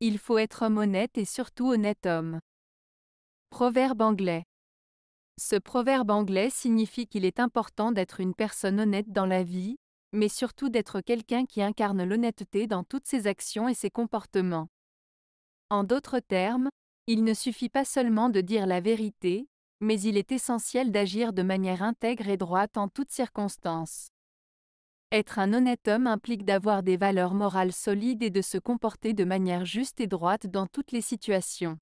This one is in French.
Il faut être homme honnête et surtout honnête homme. Proverbe anglais. Ce proverbe anglais signifie qu'il est important d'être une personne honnête dans la vie, mais surtout d'être quelqu'un qui incarne l'honnêteté dans toutes ses actions et ses comportements. En d'autres termes, il ne suffit pas seulement de dire la vérité, mais il est essentiel d'agir de manière intègre et droite en toutes circonstances. Être un honnête homme implique d'avoir des valeurs morales solides et de se comporter de manière juste et droite dans toutes les situations.